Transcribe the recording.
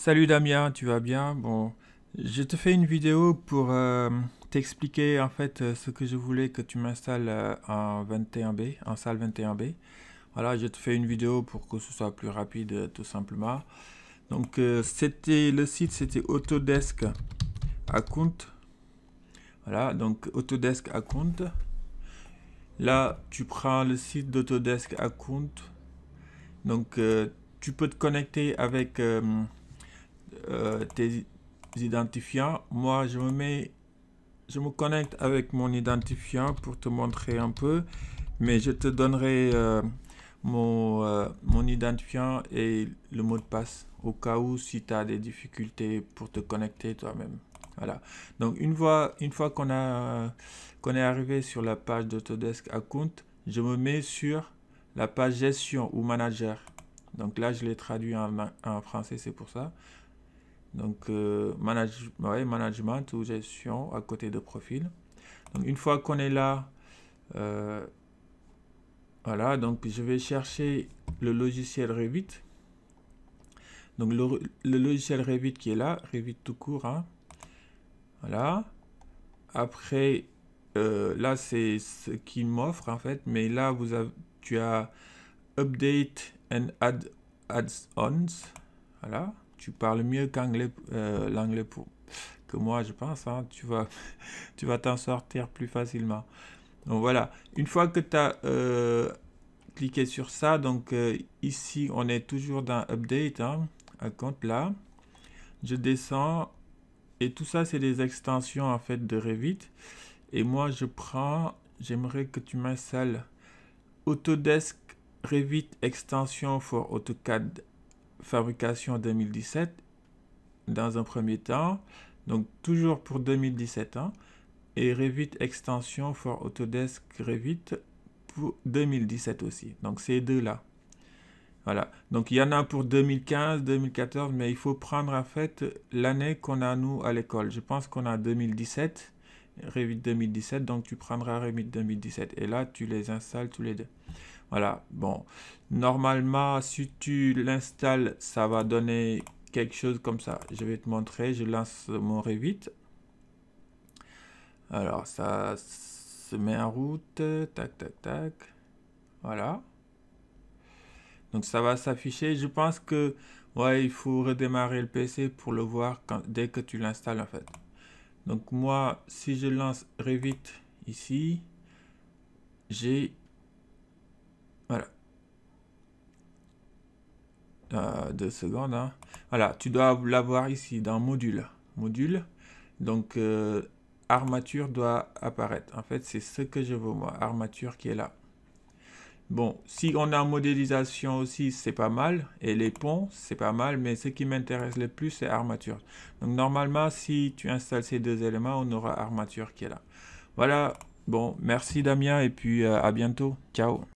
Salut Damien, tu vas bien Bon, je te fais une vidéo pour euh, t'expliquer en fait euh, ce que je voulais que tu m'installes euh, en 21B, en salle 21B. Voilà, je te fais une vidéo pour que ce soit plus rapide tout simplement. Donc c'était le site c'était Autodesk Account. Voilà, donc Autodesk Account. Là, tu prends le site d'Autodesk Account. Donc tu peux te connecter avec euh, tes identifiants. Moi, je me mets, je me connecte avec mon identifiant pour te montrer un peu, mais je te donnerai euh, mon, euh, mon identifiant et le mot de passe au cas où si tu as des difficultés pour te connecter toi-même. Voilà. Donc une fois, une fois qu'on a qu'on est arrivé sur la page d'Autodesk Account, je me mets sur la page gestion ou manager. Donc là, je l'ai traduit en, en français, c'est pour ça. Donc, euh, management ou gestion à côté de profil. Donc, une fois qu'on est là, euh, voilà, donc je vais chercher le logiciel Revit. Donc, le, logiciel Revit qui est là, Revit tout court. Hein. Voilà. Après, euh, là, c'est ce qu'il m'offre en fait, mais là, vous avez, tu as Update and Add Add-ons. Voilà tu parles mieux qu'anglais, euh, l'anglais pour, que moi, je pense. Hein. tu vas, tu vas t'en sortir plus facilement. Donc voilà. Une fois que tu as euh, cliqué sur ça, donc euh, ici, on est toujours dans Update, hein, compte là. Je descends et tout ça, c'est des extensions en fait de Revit. Et moi, je prends, j'aimerais que tu m'installes Autodesk Revit Extension for AutoCAD fabrication 2017 dans un premier temps, donc toujours pour 2017 hein, et Revit extension for Autodesk Revit pour 2017 aussi. Donc ces deux-là. Voilà. Donc il y en a pour 2015, 2014, mais il faut prendre en fait l'année qu'on a nous à l'école. Je pense qu'on a 2017 Revit 2017, donc tu prendras Revit 2017 et là tu les installes tous les deux. Voilà, bon, normalement si tu l'installes, ça va donner quelque chose comme ça. Je vais te montrer, je lance mon Revit. Alors ça se met en route, tac tac tac, voilà. Donc ça va s'afficher, je pense que ouais, il faut redémarrer le PC pour le voir dès que tu l'installes en fait. Donc moi, si je lance Revit ici, j'ai... Voilà. Euh, deux secondes. Hein. Voilà, tu dois l'avoir ici dans module. Module. Donc, euh, armature doit apparaître. En fait, c'est ce que je veux moi. Armature qui est là. Bon, si on a modélisation aussi, c'est pas mal. Et les ponts, c'est pas mal. Mais ce qui m'intéresse le plus, c'est armature. Donc normalement, si tu installes ces deux éléments, on aura armature qui est là. Voilà. Bon, merci Damien et puis euh, à bientôt. Ciao.